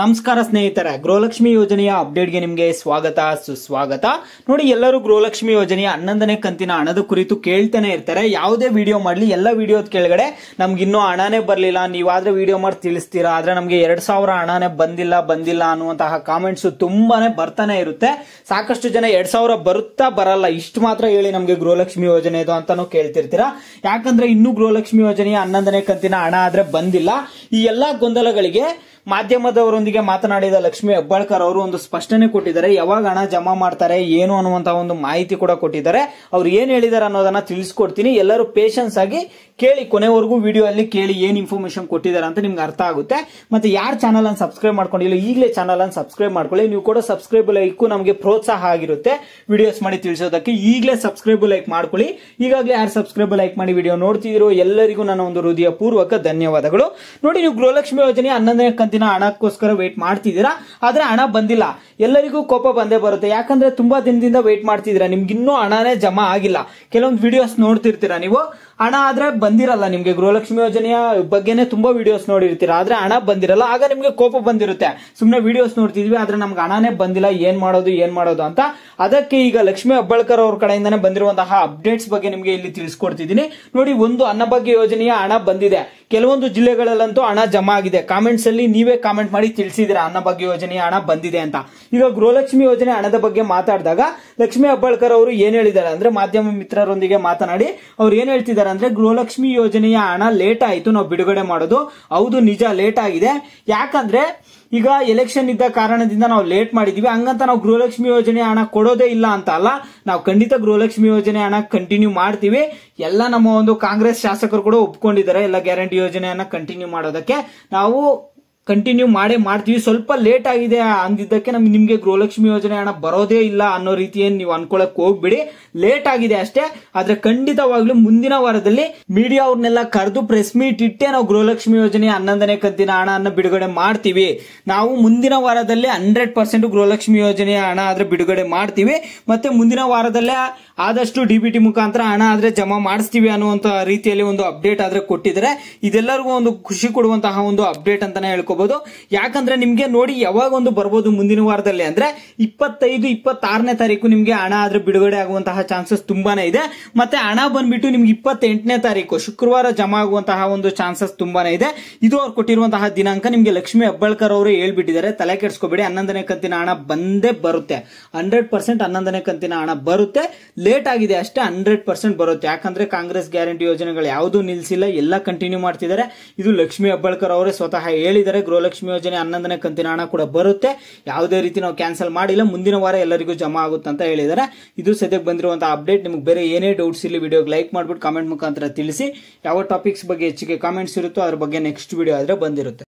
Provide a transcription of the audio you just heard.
ನಮಸ್ಕಾರ ಸ್ನೇಹಿತರೆ ಗೃಹಲಕ್ಷ್ಮಿ ಯೋಜನೆಯ ಅಪ್ಡೇಟ್ಗೆ ನಿಮಗೆ ಸ್ವಾಗತ ಸುಸ್ವಾಗತ ನೋಡಿ ಎಲ್ಲರೂ ಗೃಹಲಕ್ಷ್ಮಿ ಯೋಜನೆಯ ಹನ್ನೊಂದನೇ ಕಂತಿನ ಹಣದ ಕುರಿತು ಕೇಳ್ತಾನೆ ಇರ್ತಾರೆ ಯಾವುದೇ ವಿಡಿಯೋ ಮಾಡಲಿ ಎಲ್ಲ ವಿಡಿಯೋದ ಕೆಳಗಡೆ ನಮ್ಗೆ ಇನ್ನೂ ಹಣನೇ ಬರಲಿಲ್ಲ ನೀವಾದರೆ ವಿಡಿಯೋ ಮಾಡಿ ತಿಳಿಸ್ತೀರಾ ಆದರೆ ನಮಗೆ ಎರಡು ಸಾವಿರ ಹಣನೇ ಬಂದಿಲ್ಲ ಬಂದಿಲ್ಲ ಅನ್ನುವಂತಹ ಕಾಮೆಂಟ್ಸು ತುಂಬಾ ಬರ್ತಾನೆ ಇರುತ್ತೆ ಸಾಕಷ್ಟು ಜನ ಎರಡು ಸಾವಿರ ಬರುತ್ತಾ ಬರಲ್ಲ ಇಷ್ಟು ಮಾತ್ರ ಹೇಳಿ ನಮಗೆ ಗೃಹಲಕ್ಷ್ಮಿ ಯೋಜನೆ ಇದು ಅಂತಾನು ಕೇಳ್ತಿರ್ತೀರಾ ಯಾಕಂದ್ರೆ ಇನ್ನೂ ಗೃಹಲಕ್ಷ್ಮಿ ಯೋಜನೆಯ ಹನ್ನೊಂದನೇ ಕಂತಿನ ಹಣ ಆದರೆ ಬಂದಿಲ್ಲ ಈ ಎಲ್ಲ ಗೊಂದಲಗಳಿಗೆ ಮಾಧ್ಯಮದವರೊಂದಿಗೆ ಮಾತನಾಡಿದ ಲಕ್ಷ್ಮಿ ಹೆಬ್ಬಾಳ್ಕರ್ ಅವರು ಒಂದು ಸ್ಪಷ್ಟನೆ ಕೊಟ್ಟಿದ್ದಾರೆ ಯಾವಾಗ ಹಣ ಜಮಾ ಮಾಡ್ತಾರೆ ಏನು ಅನ್ನುವಂತ ಒಂದು ಮಾಹಿತಿ ಕೂಡ ಕೊಟ್ಟಿದ್ದಾರೆ ಅವ್ರು ಏನ್ ಹೇಳಿದ್ದಾರೆ ಅನ್ನೋದನ್ನ ತಿಳಿಸ್ಕೊಡ್ತೀನಿ ಎಲ್ಲರೂ ಪೇಷನ್ಸ್ ಆಗಿ ಕೇಳಿ ಕೊನೆವರೆಗೂ ವಿಡಿಯೋ ಅಲ್ಲಿ ಕೇಳಿ ಏನ್ ಇನ್ಫಾರ್ಮೇಶನ್ ಕೊಟ್ಟಿದ್ದಾರೆ ಅಂತ ನಿಮ್ಗೆ ಅರ್ಥ ಆಗುತ್ತೆ ಮತ್ತೆ ಯಾರ ಚಾನಲ್ ಅನ್ನು ಸಬ್ಸ್ಕ್ರೈಬ್ ಮಾಡ್ಕೊಂಡಿಲ್ಲ ಈಗಲೇ ಚಾನಲ್ ಅನ್ನು ಸಬ್ಸ್ಕ್ರೈಬ್ ಮಾಡ್ಕೊಳ್ಳಿ ನೀವು ಕೂಡ ಸಬ್ಸ್ಕ್ರೈಬ್ ಲೈಕ್ ನಮಗೆ ಪ್ರೋತ್ಸಾಹ ಆಗಿರುತ್ತೆ ವಿಡಿಯೋಸ್ ಮಾಡಿ ತಿಳಿಸೋದಕ್ಕೆ ಈಗಲೇ ಸಬ್ಸ್ಕ್ರೈಬ್ ಲೈಕ್ ಮಾಡ್ಕೊಳ್ಳಿ ಈಗಾಗಲೇ ಯಾರು ಸಬ್ಸ್ಕ್ರೈಬ್ ಲೈಕ್ ಮಾಡಿ ವಿಡಿಯೋ ನೋಡ್ತಿದ್ರು ಎಲ್ಲರಿಗೂ ನನ್ನ ಒಂದು ಹೃದಯ ಪೂರ್ವಕ ಧನ್ಯವಾದಗಳು ನೋಡಿ ನೀವು ಗೃಹಲಕ್ಷ್ಮಿ ಯೋಜನೆ ಹನ್ನೊಂದನೇ ಕಂತು ದಿನ ಹಣಕ್ಕೋಸ್ಕರ ವೇಟ್ ಮಾಡ್ತಿದ್ದೀರಾ ಆದ್ರೆ ಹಣ ಬಂದಿಲ್ಲ ಎಲ್ಲರಿಗೂ ಕೋಪ ಬಂದೇ ಬರುತ್ತೆ ಯಾಕಂದ್ರೆ ತುಂಬಾ ದಿನದಿಂದ ವೇಟ್ ಮಾಡ್ತಿದ್ದೀರಾ ನಿಮ್ಗೆ ಇನ್ನೂ ಹಣನೇ ಜಮಾ ಆಗಿಲ್ಲ ಕೆಲವೊಂದು ವಿಡಿಯೋಸ್ ನೋಡ್ತಿರ್ತೀರಾ ನೀವು ಹಣ ಆದ್ರೆ ಬಂದಿರಲ್ಲ ನಿಮ್ಗೆ ಗೃಹಲಕ್ಷ್ಮಿ ಯೋಜನೆಯ ಬಗ್ಗೆನೇ ತುಂಬಾ ವಿಡಿಯೋಸ್ ನೋಡಿರ್ತೀರಾ ಆದ್ರೆ ಹಣ ಬಂದಿರಲ್ಲ ಆಗ ನಿಮ್ಗೆ ಕೋಪ ಬಂದಿರುತ್ತೆ ಸುಮ್ಮನೆ ವಿಡಿಯೋಸ್ ನೋಡ್ತಿದ್ವಿ ಆದ್ರೆ ನಮ್ಗೆ ಹಣನೇ ಬಂದಿಲ್ಲ ಏನ್ ಮಾಡೋದು ಏನ್ ಮಾಡೋದು ಅಂತ ಅದಕ್ಕೆ ಈಗ ಲಕ್ಷ್ಮಿ ಅಬ್ಬಳ್ಕರ್ ಅವ್ರ ಕಡೆಯಿಂದಾನೆ ಬಂದಿರುವಂತಹ ಅಪ್ಡೇಟ್ಸ್ ಬಗ್ಗೆ ನಿಮ್ಗೆ ಇಲ್ಲಿ ತಿಳಿಸ್ಕೊಡ್ತಿದ್ದೀನಿ ನೋಡಿ ಒಂದು ಅನ್ನಭಾಗ್ಯ ಯೋಜನೆಯ ಹಣ ಬಂದಿದೆ ಕೆಲವೊಂದು ಜಿಲ್ಲೆಗಳಲ್ಲಂತೂ ಹಣ ಜಮಾ ಆಗಿದೆ ಕಾಮೆಂಟ್ಸ್ ಅಲ್ಲಿ ನೀವೇ ಕಾಮೆಂಟ್ ಮಾಡಿ ತಿಳಿಸಿದಿರಾ ಅನ್ನಭಾಗ್ಯ ಯೋಜನೆಯ ಹಣ ಬಂದಿದೆ ಅಂತ ಈಗ ಗೃಹಲಕ್ಷ್ಮಿ ಯೋಜನೆ ಹಣದ ಬಗ್ಗೆ ಮಾತಾಡಿದಾಗ ಲಕ್ಷ್ಮಿ ಅಬ್ಬಾಳ್ಕರ್ ಅವರು ಏನ್ ಹೇಳಿದ್ದಾರೆ ಅಂದ್ರೆ ಮಾಧ್ಯಮ ಮಿತ್ರರೊಂದಿಗೆ ಮಾತನಾಡಿ ಅವ್ರು ಏನ್ ಹೇಳ್ತಿದ್ದಾರೆ ಅಂದ್ರೆ ಗೃಹಲಕ್ಷ್ಮಿ ಯೋಜನೆಯ ಹಣ ಲೇಟ್ ಆಯಿತು ನಾವು ಬಿಡುಗಡೆ ಮಾಡೋದು ಹೌದು ನಿಜ ಲೇಟ್ ಆಗಿದೆ ಯಾಕಂದ್ರೆ ಈಗ ಎಲೆಕ್ಷನ್ ಇದ್ದ ಕಾರಣದಿಂದ ನಾವು ಲೇಟ್ ಮಾಡಿದೀವಿ ಹಂಗಂತ ನಾವು ಗೃಹಲಕ್ಷ್ಮಿ ಯೋಜನೆ ಹಣ ಕೊಡೋದೇ ಇಲ್ಲ ಅಂತ ಅಲ್ಲ ನಾವು ಖಂಡಿತ ಗೃಹಲಕ್ಷ್ಮಿ ಯೋಜನೆ ಹಣ ಕಂಟಿನ್ಯೂ ಮಾಡ್ತೀವಿ ಎಲ್ಲ ನಮ್ಮ ಒಂದು ಕಾಂಗ್ರೆಸ್ ಶಾಸಕರು ಕೂಡ ಒಪ್ಕೊಂಡಿದ್ದಾರೆ ಎಲ್ಲ ಗ್ಯಾರಂಟಿ ಯೋಜನೆಯನ್ನ ಕಂಟಿನ್ಯೂ ಮಾಡೋದಕ್ಕೆ ನಾವು ಕಂಟಿನ್ಯೂ ಮಾಡೇ ಮಾಡ್ತೀವಿ ಸ್ವಲ್ಪ ಲೇಟ್ ಆಗಿದೆ ಅಂದಿದ್ದಕ್ಕೆ ನಮ್ಗೆ ನಿಮ್ಗೆ ಗೃಹಲಕ್ಷ್ಮಿ ಯೋಜನೆ ಹಣ ಬರೋದೇ ಇಲ್ಲ ಅನ್ನೋ ರೀತಿಯನ್ನು ನೀವು ಅನ್ಕೊಳಕ್ ಹೋಗ್ಬಿಡಿ ಲೇಟ್ ಆಗಿದೆ ಅಷ್ಟೇ ಆದ್ರೆ ಖಂಡಿತವಾಗ್ಲೂ ಮುಂದಿನ ವಾರದಲ್ಲಿ ಮೀಡಿಯಾ ಅವ್ರನ್ನೆಲ್ಲ ಕರೆದು ಪ್ರೆಸ್ ಮೀಟ್ ಇಟ್ಟೆ ನಾವು ಗೃಹಲಕ್ಷ್ಮಿ ಯೋಜನೆ ಹನ್ನೊಂದನೇ ಕಂತಿನ ಹಣ ಬಿಡುಗಡೆ ಮಾಡ್ತೀವಿ ನಾವು ಮುಂದಿನ ವಾರದಲ್ಲಿ ಹಂಡ್ರೆಡ್ ಪರ್ಸೆಂಟ್ ಗೃಹಲಕ್ಷ್ಮಿ ಯೋಜನೆಯ ಹಣ ಆದ್ರೆ ಬಿಡುಗಡೆ ಮಾಡ್ತೀವಿ ಮತ್ತೆ ಮುಂದಿನ ವಾರದಲ್ಲೇ ಆದಷ್ಟು ಡಿ ಬಿ ಟಿ ಮುಖಾಂತರ ಹಣ ಆದ್ರೆ ಜಮಾ ಮಾಡಿಸ್ತೀವಿ ಅನ್ನುವಂತ ರೀತಿಯಲ್ಲಿ ಒಂದು ಅಪ್ಡೇಟ್ ಆದ್ರೆ ಕೊಟ್ಟಿದ್ರೆ ಇದೆಲ್ಲರಿಗೂ ಒಂದು ಖುಷಿ ಕೊಡುವಂತಹ ಒಂದು ಅಪ್ಡೇಟ್ ಅಂತಾನೆ ಹೇಳ್ಕೊ ಮಾಡ್ಕೋಬಹುದು ಯಾಕಂದ್ರೆ ನಿಮ್ಗೆ ನೋಡಿ ಯಾವಾಗ ಒಂದು ಬರ್ಬೋದು ಮುಂದಿನ ವಾರದಲ್ಲಿ ಅಂದ್ರೆ ಇಪ್ಪತ್ತೈದು ಇಪ್ಪತ್ತಾರನೇ ತಾರೀಕು ನಿಮ್ಗೆ ಹಣ ಆದ್ರೆ ಬಿಡುಗಡೆ ಆಗುವಂತಹ ಚಾನ್ಸಸ್ ತುಂಬಾನೇ ಇದೆ ಮತ್ತೆ ಹಣ ಬಂದ್ಬಿಟ್ಟು ನಿಮ್ಗೆ ಇಪ್ಪತ್ತೆಂಟನೇ ತಾರೀಕು ಶುಕ್ರವಾರ ಜಮಾ ಆಗುವಂತಹ ಒಂದು ಚಾನ್ಸಸ್ ತುಂಬಾನೇ ಇದೆ ಇದು ಅವ್ರು ಕೊಟ್ಟಿರುವಂತಹ ದಿನಾಂಕ ನಿಮ್ಗೆ ಲಕ್ಷ್ಮಿ ಹೆಬ್ಬಾಳ್ಕರ್ ಅವರು ಹೇಳ್ಬಿಟ್ಟಿದ್ದಾರೆ ತಲೆ ಕೆಡ್ಸ್ಕೊಬೇಡಿ ಹನ್ನೊಂದನೇ ಕಂತಿನ ಹಣ ಬಂದೇ ಬರುತ್ತೆ ಹಂಡ್ರೆಡ್ ಪರ್ಸೆಂಟ್ ಹನ್ನೊಂದನೇ ಕಂತಿನ ಹಣ ಬರುತ್ತೆ ಲೇಟ್ ಆಗಿದೆ ಅಷ್ಟೇ ಹಂಡ್ರೆಡ್ ಪರ್ಸೆಂಟ್ ಬರುತ್ತೆ ಯಾಕಂದ್ರೆ ಕಾಂಗ್ರೆಸ್ ಗ್ಯಾರಂಟಿ ಯೋಜನೆಗಳು ಯಾವುದು ನಿಲ್ಸಿಲ್ಲ ಎಲ್ಲ ಕಂಟಿನ್ಯೂ ಮಾಡ್ತಿದ್ದಾರೆ ಇದು ಲಕ್ಷ್ಮಿ ಹೆಬ್ಬಾಳ್ಕರ್ ಅವರೇ ಸ್ವತಃ ಹೇಳಿದ್ದಾರೆ ಗೃಹಲಕ್ಷ್ಮಿ ಯೋಜನೆ ಹನ್ನೊಂದನೇ ಕಂತಿನ ಹಣ ಕೂಡ ಬರುತ್ತೆ ಯಾವುದೇ ರೀತಿ ನಾವು ಕ್ಯಾನ್ಸಲ್ ಮಾಡಿಲ್ಲ ಮುಂದಿನ ವಾರ ಎಲ್ಲರಿಗೂ ಜಮಾ ಆಗುತ್ತೆ ಅಂತ ಹೇಳಿದ್ದಾರೆ ಇದು ಸದ್ಯಕ್ಕೆ ಬಂದಿರುವಂತಹ ಅಪ್ಡೇಟ್ ನಿಮ್ಗೆ ಬೇರೆ ಏನೇ ಡೌಟ್ಸ್ ಇಲ್ಲಿ ವಿಡಿಯೋಗೆ ಲೈಕ್ ಮಾಡ್ಬಿಟ್ಟು ಕಾಮೆಂಟ್ ಮುಖಾಂತರ ತಿಳಿಸಿ ಯಾವ ಟಾಪಿಕ್ಸ್ ಬಗ್ಗೆ ಹೆಚ್ಚಿಗೆ ಕಾಮೆಂಟ್ಸ್ ಇರುತ್ತೋ ಅದ್ರ ಬಗ್ಗೆ ನೆಕ್ಸ್ಟ್ ವಿಡಿಯೋ ಆದರೆ ಬಂದಿರುತ್ತೆ